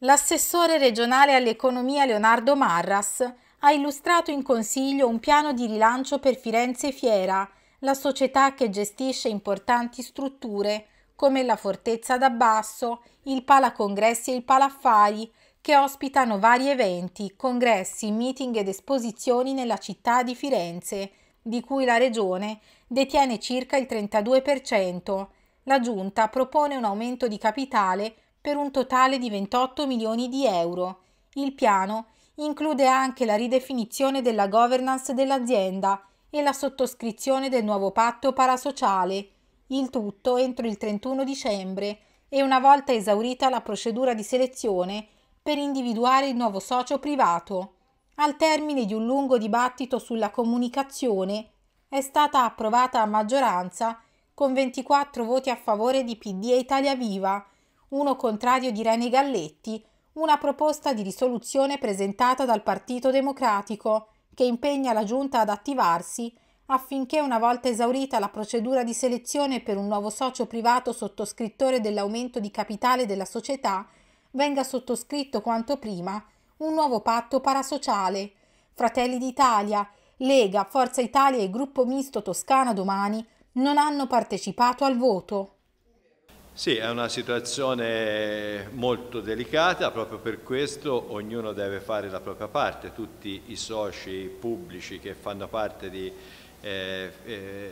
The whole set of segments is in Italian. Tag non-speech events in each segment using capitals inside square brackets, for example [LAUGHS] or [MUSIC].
L'assessore regionale all'economia Leonardo Marras ha illustrato in Consiglio un piano di rilancio per Firenze Fiera, la società che gestisce importanti strutture come la Fortezza d'Abbasso, il Pala Congressi e il Pala Affari, che ospitano vari eventi, congressi, meeting ed esposizioni nella città di Firenze, di cui la Regione detiene circa il 32%. La Giunta propone un aumento di capitale per un totale di 28 milioni di euro. Il piano include anche la ridefinizione della governance dell'azienda e la sottoscrizione del nuovo patto parasociale, il tutto entro il 31 dicembre e una volta esaurita la procedura di selezione per individuare il nuovo socio privato al termine di un lungo dibattito sulla comunicazione, è stata approvata a maggioranza con 24 voti a favore di PD e Italia Viva, uno contrario di Rene Galletti, una proposta di risoluzione presentata dal Partito Democratico che impegna la Giunta ad attivarsi affinché una volta esaurita la procedura di selezione per un nuovo socio privato sottoscrittore dell'aumento di capitale della società, venga sottoscritto quanto prima un nuovo patto parasociale. Fratelli d'Italia, Lega, Forza Italia e Gruppo Misto Toscana Domani non hanno partecipato al voto. Sì, è una situazione molto delicata, proprio per questo ognuno deve fare la propria parte, tutti i soci pubblici che fanno parte di eh, eh,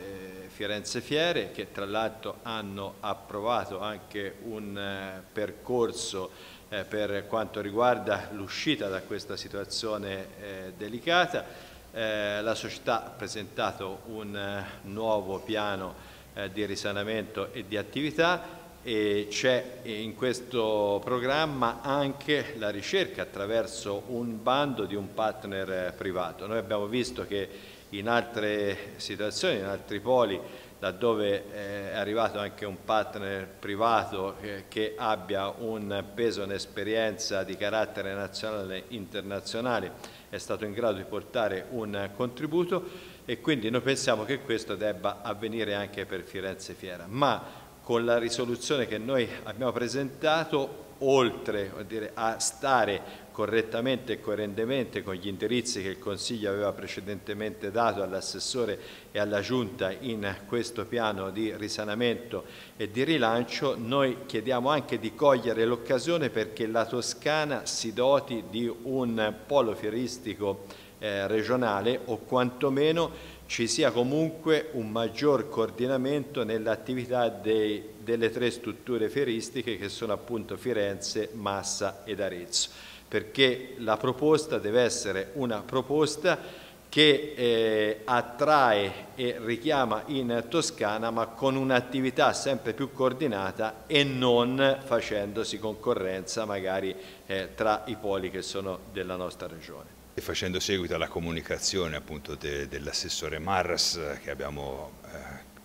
Firenze Fiere, che tra l'altro hanno approvato anche un eh, percorso eh, per quanto riguarda l'uscita da questa situazione eh, delicata. Eh, la società ha presentato un eh, nuovo piano eh, di risanamento e di attività e c'è eh, in questo programma anche la ricerca attraverso un bando di un partner eh, privato. Noi abbiamo visto che in altre situazioni, in altri poli, laddove eh, è arrivato anche un partner privato che abbia un peso, un'esperienza di carattere nazionale e internazionale, è stato in grado di portare un contributo e quindi noi pensiamo che questo debba avvenire anche per Firenze Fiera. Ma con la risoluzione che noi abbiamo presentato, oltre a, dire, a stare correttamente e coerentemente con gli indirizzi che il Consiglio aveva precedentemente dato all'assessore e alla Giunta in questo piano di risanamento e di rilancio, noi chiediamo anche di cogliere l'occasione perché la Toscana si doti di un polo fieristico eh, regionale o quantomeno ci sia comunque un maggior coordinamento nell'attività delle tre strutture fieristiche che sono appunto Firenze, Massa ed Arezzo, perché la proposta deve essere una proposta che eh, attrae e richiama in Toscana ma con un'attività sempre più coordinata e non facendosi concorrenza magari eh, tra i poli che sono della nostra regione e facendo seguito alla comunicazione de, dell'assessore Marras eh, che abbiamo eh,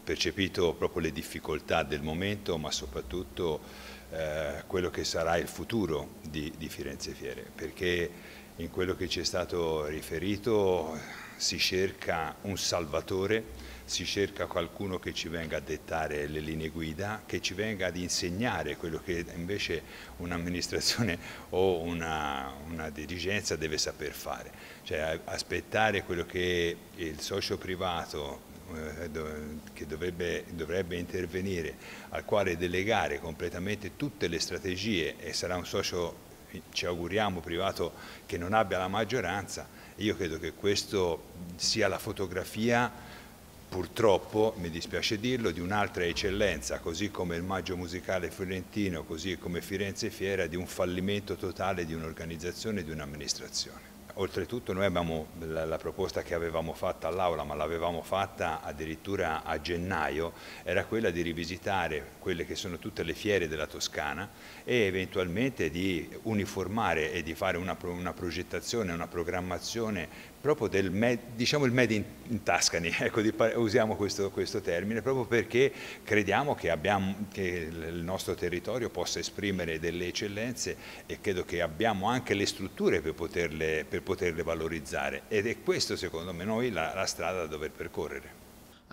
percepito proprio le difficoltà del momento ma soprattutto eh, quello che sarà il futuro di, di Firenze Fiere perché in quello che ci è stato riferito eh, si cerca un salvatore si cerca qualcuno che ci venga a dettare le linee guida, che ci venga ad insegnare quello che invece un'amministrazione [LAUGHS] o una, una dirigenza deve saper fare, cioè aspettare quello che il socio privato eh, che dovrebbe, dovrebbe, intervenire, al quale delegare completamente tutte le strategie e sarà un socio, ci auguriamo, privato che non abbia la maggioranza, io credo che questo sia la fotografia purtroppo, mi dispiace dirlo, di un'altra eccellenza, così come il Maggio Musicale Fiorentino, così come Firenze Fiera, di un fallimento totale di un'organizzazione e di un'amministrazione. Oltretutto noi abbiamo la, la, proposta che avevamo fatta all'Aula, ma l'avevamo fatta addirittura a gennaio, era quella di rivisitare quelle che sono tutte le fiere della Toscana e eventualmente di uniformare e di fare una, una progettazione, una programmazione proprio del diciamo il made in, in Tuscany, [LAUGHS] ecco, di, usiamo questo, questo, termine, proprio perché crediamo che, abbiamo, che, il nostro territorio possa esprimere delle eccellenze e credo che abbiamo anche le strutture per poterle, per poterle valorizzare ed è questa secondo me noi la, la strada da dover percorrere.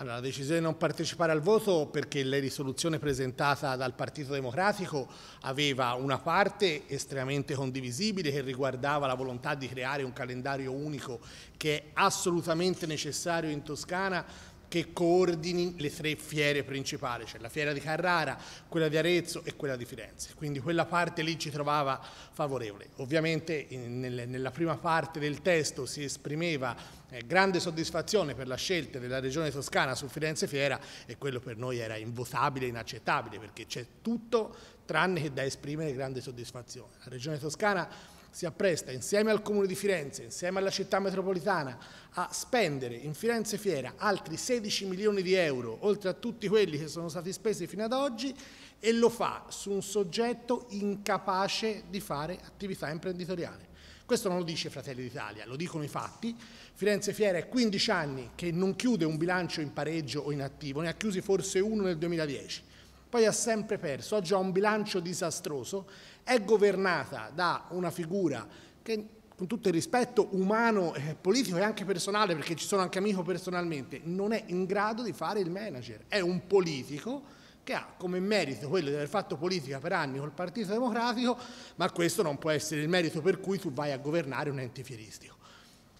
Allora, la decisione di non partecipare al voto perché la risoluzione presentata dal Partito Democratico aveva una parte estremamente condivisibile che riguardava la volontà di creare un calendario unico che è assolutamente necessario in Toscana che coordini le tre fiere principali, cioè la fiera di Carrara, quella di Arezzo e quella di Firenze. Quindi quella parte lì ci trovava favorevole. Ovviamente in, nel, nella prima parte del testo si esprimeva eh, grande soddisfazione per la scelta della regione toscana su Firenze Fiera e quello per noi era invotabile e inaccettabile perché c'è tutto tranne che da esprimere grande soddisfazione. La regione toscana si appresta insieme al Comune di Firenze, insieme alla città metropolitana, a spendere in Firenze Fiera altri 16 milioni di euro, oltre a tutti quelli che sono stati spesi fino ad oggi, e lo fa su un soggetto incapace di fare attività imprenditoriale. Questo non lo dice Fratelli d'Italia, lo dicono i fatti. Firenze Fiera è 15 anni che non chiude un bilancio in pareggio o in attivo, ne ha chiusi forse uno nel 2010 poi ha sempre perso, oggi ha un bilancio disastroso, è governata da una figura che con tutto il rispetto umano, eh, politico e anche personale, perché ci sono anche amico personalmente, non è in grado di fare il manager, è un politico che ha come merito quello di aver fatto politica per anni col Partito Democratico, ma questo non può essere il merito per cui tu vai a governare un ente fieristico.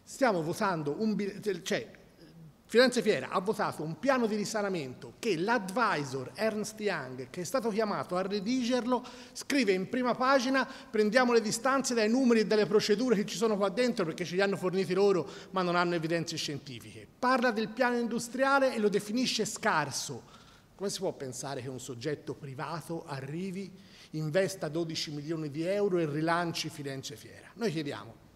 Stiamo votando un bilancio, cioè Firenze Fiera ha votato un piano di risanamento che l'advisor Ernst Young, che è stato chiamato a redigerlo, scrive in prima pagina prendiamo le distanze dai numeri e dalle procedure che ci sono qua dentro perché ce li hanno forniti loro ma non hanno evidenze scientifiche. Parla del piano industriale e lo definisce scarso. Come si può pensare che un soggetto privato arrivi, investa 12 milioni di euro e rilanci Firenze Fiera? Noi chiediamo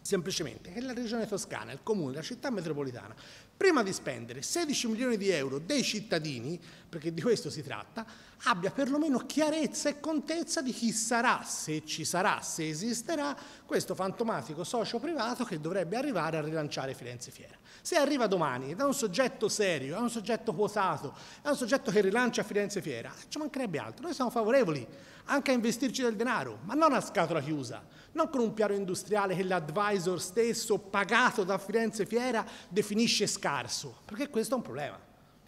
semplicemente che la regione toscana, il comune, la città metropolitana prima di spendere 16 milioni di euro dei cittadini, perché di questo si tratta, abbia perlomeno chiarezza e contezza di chi sarà, se ci sarà, se esisterà, questo fantomatico socio privato che dovrebbe arrivare a rilanciare Firenze Fiera. Se arriva domani ed è un soggetto serio, è un soggetto quotato, è un soggetto che rilancia Firenze Fiera, ci mancherebbe altro. Noi siamo favorevoli anche a investirci del denaro, ma non a scatola chiusa, non con un piano industriale che l'advisor stesso, pagato da Firenze Fiera, definisce scatola scarso, perché questo è un problema.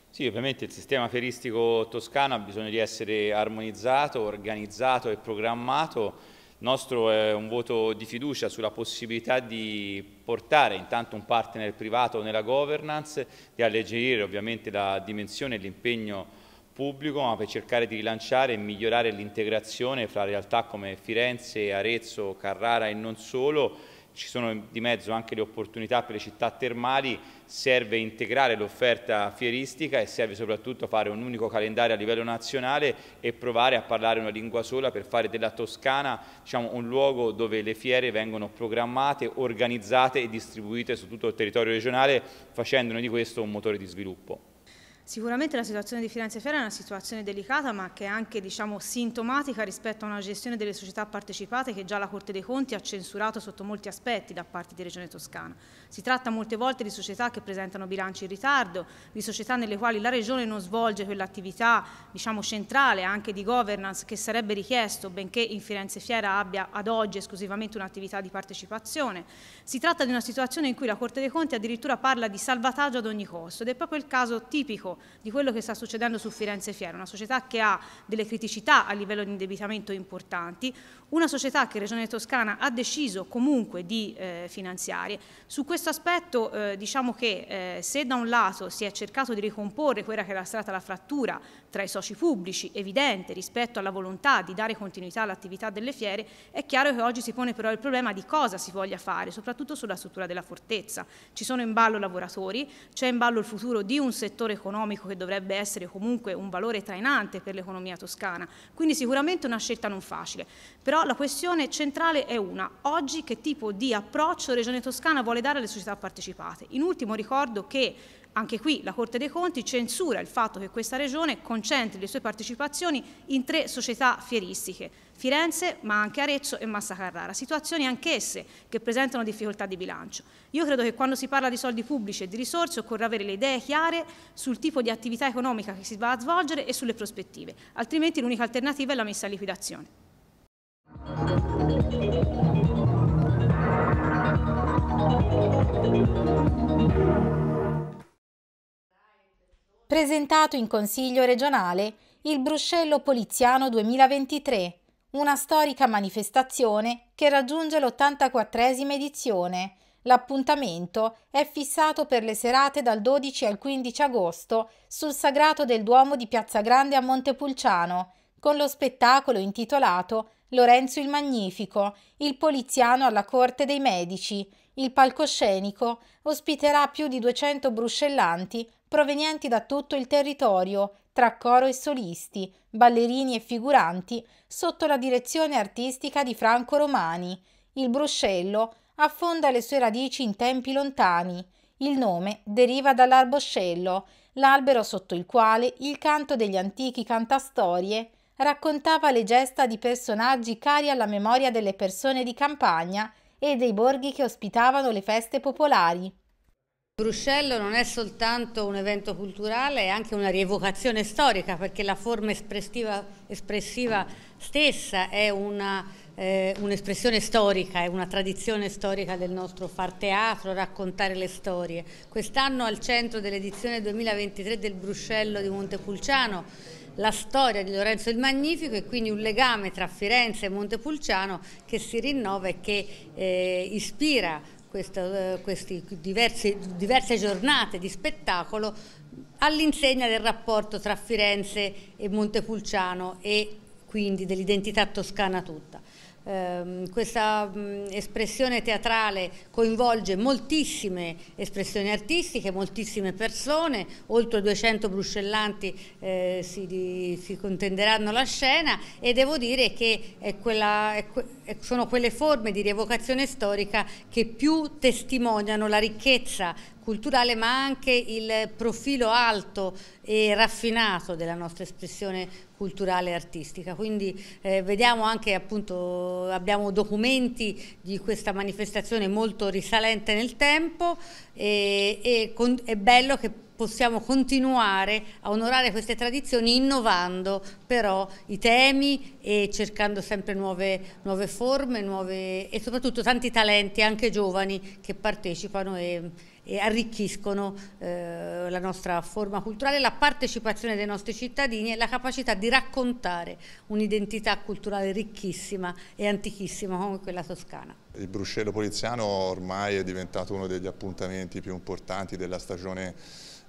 Sì, ovviamente il sistema feristico toscano ha bisogno di essere armonizzato, organizzato e programmato. Il nostro è un voto di fiducia sulla possibilità di portare intanto un partner privato nella governance, di alleggerire ovviamente la dimensione e l'impegno pubblico, ma per cercare di rilanciare e migliorare l'integrazione fra realtà come Firenze, Arezzo, Carrara e non solo. Ci sono di mezzo anche le opportunità per le città termali serve integrare l'offerta fieristica e serve soprattutto fare un unico calendario a livello nazionale e provare a parlare una lingua sola per fare della Toscana diciamo, un luogo dove le fiere vengono programmate, organizzate e distribuite su tutto il territorio regionale facendone di questo un motore di sviluppo. Sicuramente la situazione di Firenze Fiera è una situazione delicata ma che è anche diciamo, sintomatica rispetto a una gestione delle società partecipate che già la Corte dei Conti ha censurato sotto molti aspetti da parte di Regione Toscana. Si tratta molte volte di società che presentano bilanci in ritardo, di società nelle quali la Regione non svolge quell'attività diciamo, centrale anche di governance che sarebbe richiesto benché in Firenze Fiera abbia ad oggi esclusivamente un'attività di partecipazione. Si tratta di una situazione in cui la Corte dei Conti addirittura parla di salvataggio ad ogni costo ed è proprio il caso tipico di quello che sta succedendo su Firenze Fiera, una società che ha delle criticità a livello di indebitamento importanti, una società che Regione Toscana ha deciso comunque di eh, finanziare. Su questo aspetto eh, diciamo che eh, se da un lato si è cercato di ricomporre quella che era stata la frattura tra i soci pubblici evidente rispetto alla volontà di dare continuità all'attività delle fiere, è chiaro che oggi si pone però il problema di cosa si voglia fare, soprattutto sulla struttura della fortezza. Ci sono in ballo lavoratori, c'è in ballo il futuro di un settore economico che dovrebbe essere comunque un valore trainante per l'economia toscana, quindi sicuramente una scelta non facile. Però la questione centrale è una, oggi che tipo di approccio Regione Toscana vuole dare alle società partecipate? In ultimo ricordo che anche qui la Corte dei Conti censura il fatto che questa regione concentri le sue partecipazioni in tre società fieristiche, Firenze, ma anche Arezzo e Massa Carrara, situazioni anch'esse che presentano difficoltà di bilancio. Io credo che quando si parla di soldi pubblici e di risorse occorra avere le idee chiare sul tipo di attività economica che si va a svolgere e sulle prospettive, altrimenti l'unica alternativa è la messa in liquidazione. Thank you. presentato in Consiglio regionale il Bruscello Poliziano 2023, una storica manifestazione che raggiunge l'84esima edizione. L'appuntamento è fissato per le serate dal 12 al 15 agosto sul Sagrato del Duomo di Piazza Grande a Montepulciano, con lo spettacolo intitolato Lorenzo il Magnifico, il poliziano alla corte dei medici. Il palcoscenico ospiterà più di 200 bruscellanti provenienti da tutto il territorio, tra coro e solisti, ballerini e figuranti, sotto la direzione artistica di Franco Romani. Il Bruscello affonda le sue radici in tempi lontani. Il nome deriva dall'arboscello, l'albero sotto il quale il canto degli antichi cantastorie raccontava le gesta di personaggi cari alla memoria delle persone di campagna e dei borghi che ospitavano le feste popolari. Bruscello non è soltanto un evento culturale, è anche una rievocazione storica perché la forma espressiva, espressiva stessa è eh, un'espressione eh, un storica, è una tradizione storica del nostro far teatro, raccontare le storie. Quest'anno al centro dell'edizione 2023 del Bruscello di Montepulciano la storia di Lorenzo il Magnifico e quindi un legame tra Firenze e Montepulciano che si rinnova e che eh, ispira questa, queste diverse, diverse giornate di spettacolo all'insegna del rapporto tra Firenze e Montepulciano e quindi dell'identità toscana tutta. Ehm, questa espressione teatrale coinvolge moltissime espressioni artistiche, moltissime persone, oltre 200 bruscellanti eh, si, si, contenderanno la scena e devo dire che è quella, è que sono quelle forme di rievocazione storica che più testimoniano la ricchezza culturale ma anche il profilo alto e raffinato della nostra espressione culturale e artistica. Quindi eh, vediamo anche appunto, abbiamo documenti di questa manifestazione molto risalente nel tempo e, e con, è bello che possiamo continuare a onorare queste tradizioni innovando però i temi e cercando sempre nuove, nuove forme nuove, e soprattutto tanti talenti anche giovani che partecipano e, e arricchiscono eh, la nostra forma culturale, la partecipazione dei nostri cittadini e la capacità di raccontare un'identità culturale ricchissima e antichissima come quella toscana. Il bruscello poliziano ormai è diventato uno degli appuntamenti più importanti della stagione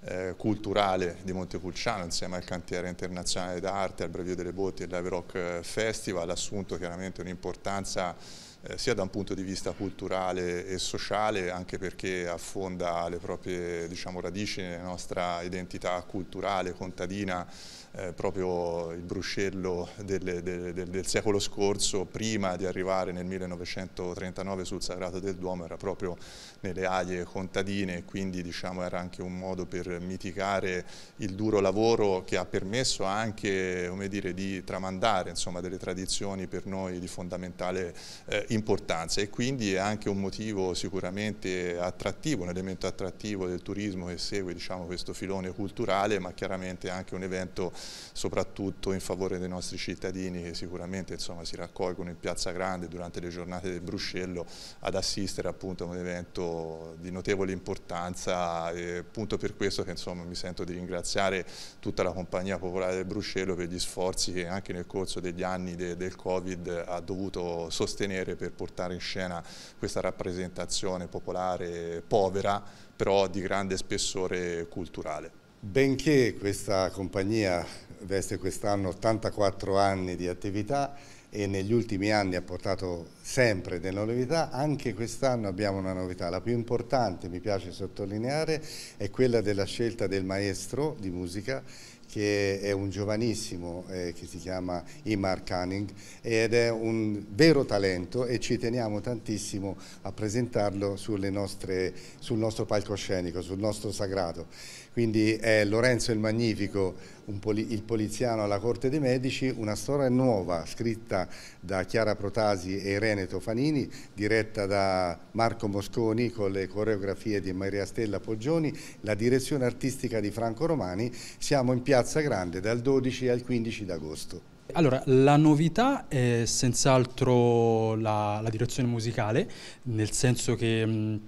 eh, culturale di Montepulciano insieme al cantiere internazionale d'arte, al Brevio delle Botti e al Live Rock eh, Festival, ha assunto chiaramente un'importanza eh, sia da un punto di vista culturale e sociale, anche perché affonda le proprie diciamo, radici nella nostra identità culturale, contadina, eh, proprio il bruscello del, del, del, del, secolo scorso, prima di arrivare nel 1939 sul Sagrato del Duomo, era proprio nelle aie contadine, quindi diciamo, era anche un modo per mitigare il duro lavoro che ha permesso anche dire, di tramandare insomma, delle tradizioni per noi di fondamentale eh, importanza e quindi è anche un motivo sicuramente attrattivo, un elemento attrattivo del turismo che segue diciamo, questo filone culturale, ma chiaramente anche un evento soprattutto in favore dei nostri cittadini che sicuramente insomma, si raccolgono in Piazza Grande durante le giornate del Bruscello ad assistere appunto, a un evento di notevole importanza e appunto per questo che insomma, mi sento di ringraziare tutta la compagnia popolare del Bruscello per gli sforzi che anche nel corso degli anni de del Covid ha dovuto sostenere per portare in scena questa rappresentazione popolare povera però di grande spessore culturale. Benché questa compagnia veste quest'anno 84 anni di attività e negli ultimi anni ha portato sempre delle novità, anche quest'anno abbiamo una novità. La più importante, mi piace sottolineare, è quella della scelta del maestro di musica che è un giovanissimo eh, che si chiama Imar Cunning ed è un vero talento e ci teniamo tantissimo a presentarlo nostre, sul nostro palcoscenico, sul nostro sagrato. Quindi è Lorenzo il Magnifico, poli, il poliziano alla Corte dei Medici, una storia nuova scritta da Chiara Protasi e Irene Tofanini, diretta da Marco Mosconi con le coreografie di Maria Stella Poggioni, la direzione artistica di Franco Romani. Siamo in piazza Piazza Grande dal 12 al 15 d'agosto. Allora, la novità è senz'altro la, la, direzione musicale, nel senso che... Mh, mm, eh,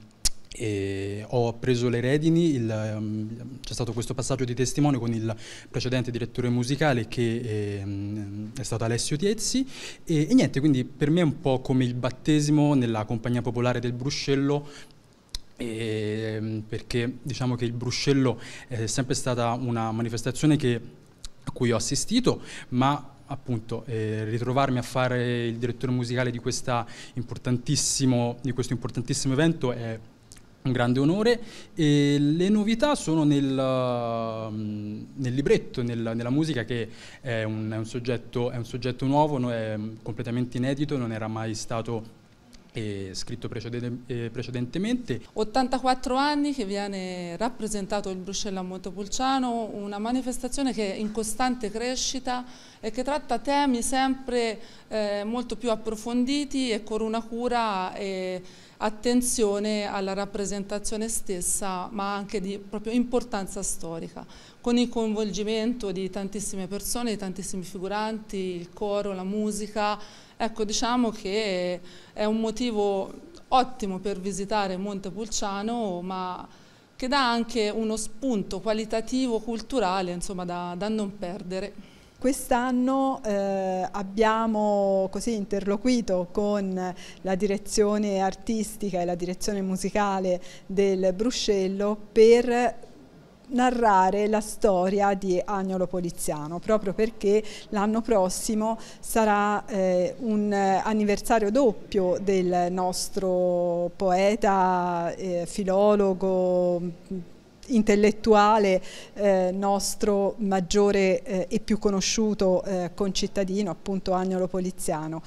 e ho preso le redini, mm, c'è stato questo passaggio di testimone con il precedente direttore musicale che è, eh, è stato Alessio Tiezzi e, e, niente, quindi per me è un po' come il battesimo nella compagnia popolare del Bruscello e, ehm, perché diciamo che il Bruscello è sempre stata una manifestazione che, a cui ho assistito, ma appunto eh, ritrovarmi a fare il direttore musicale di, di, questo importantissimo evento è un grande onore e le novità sono nel, mm, nel libretto, nel, nella musica che è un, è, un soggetto, è un, soggetto, nuovo, è mm, completamente inedito, non era mai stato eh, scritto precedente, eh, precedentemente. 84 anni che viene rappresentato il Bruscella a Montepulciano, una manifestazione che è in costante crescita e che tratta temi sempre eh, molto più approfonditi e con una cura eh, attenzione alla rappresentazione stessa ma anche di proprio importanza storica con il coinvolgimento di tantissime persone, di tantissimi figuranti, il coro, la musica, ecco diciamo che è un motivo ottimo per visitare Monte Pulciano ma che dà anche uno spunto qualitativo, culturale insomma da, da non perdere. Quest'anno eh, abbiamo così interloquito con la direzione artistica e la direzione musicale del Bruscello per narrare la storia di Agnolo Poliziano, proprio perché l'anno prossimo sarà eh, un anniversario doppio del nostro poeta, eh, filologo, intellettuale eh, nostro maggiore eh, e più conosciuto eh, concittadino, appunto Agnolo Poliziano.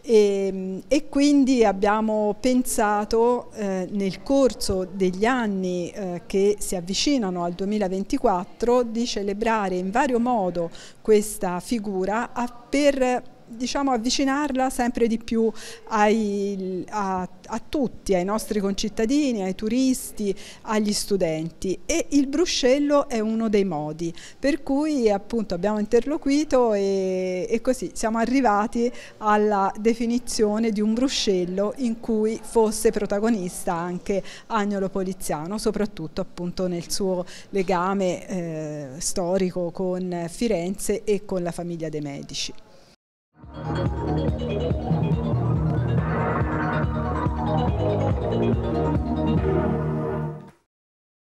E, ehm, e, quindi abbiamo pensato eh, nel corso degli anni eh, che si avvicinano al 2024 di celebrare in vario modo questa figura per diciamo, avvicinarla sempre di più ai, a, a, tutti, ai nostri concittadini, ai turisti, agli studenti e il bruscello è uno dei modi per cui appunto abbiamo interloquito e, e così siamo arrivati alla definizione di un bruscello in cui fosse protagonista anche Agnolo Poliziano, soprattutto appunto nel suo legame eh, storico con Firenze e con la famiglia dei Medici. Thank you.